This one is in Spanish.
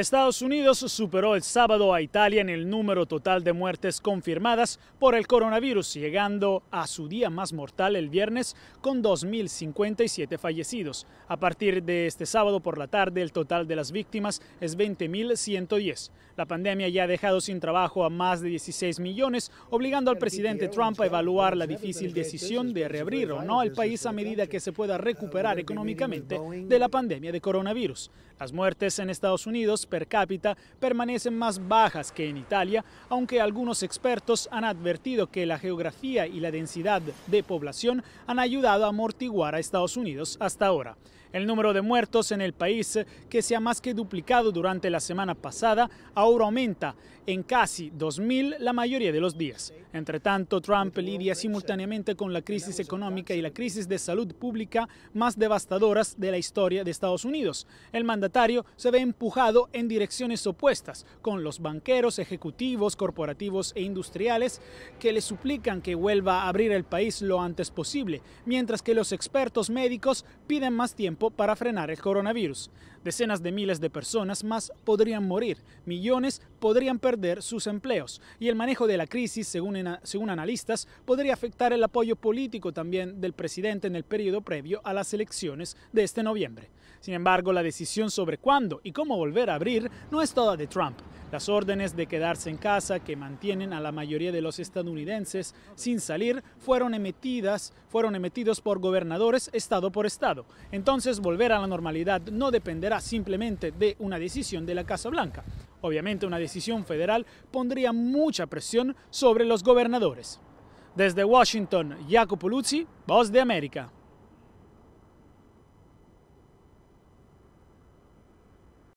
Estados Unidos superó el sábado a Italia en el número total de muertes confirmadas por el coronavirus, llegando a su día más mortal el viernes con 2.057 fallecidos. A partir de este sábado por la tarde, el total de las víctimas es 20.110. La pandemia ya ha dejado sin trabajo a más de 16 millones, obligando al presidente Trump a evaluar la difícil decisión de reabrir o no el país a medida que se pueda recuperar económicamente de la pandemia de coronavirus. Las muertes en Estados Unidos per cápita permanecen más bajas que en Italia, aunque algunos expertos han advertido que la geografía y la densidad de población han ayudado a amortiguar a Estados Unidos hasta ahora. El número de muertos en el país, eh, que se ha más que duplicado durante la semana pasada, ahora aumenta en casi 2.000 la mayoría de los días. Entre tanto, Trump lidia simultáneamente con la crisis económica y la crisis de salud pública más devastadoras de la historia de Estados Unidos. El mandatario se ve empujado en direcciones opuestas, con los banqueros, ejecutivos, corporativos e industriales que le suplican que vuelva a abrir el país lo antes posible, mientras que los expertos médicos piden más tiempo para frenar el coronavirus. Decenas de miles de personas más podrían morir, millones podrían perder sus empleos y el manejo de la crisis, según, según analistas, podría afectar el apoyo político también del presidente en el periodo previo a las elecciones de este noviembre. Sin embargo, la decisión sobre cuándo y cómo volver a abrir no es toda de Trump. Las órdenes de quedarse en casa que mantienen a la mayoría de los estadounidenses sin salir fueron emitidas, fueron emitidos por gobernadores estado por estado. Entonces, volver a la normalidad no dependerá simplemente de una decisión de la Casa Blanca. Obviamente, una decisión federal pondría mucha presión sobre los gobernadores. Desde Washington, Jacopo Luzzi, Voz de América.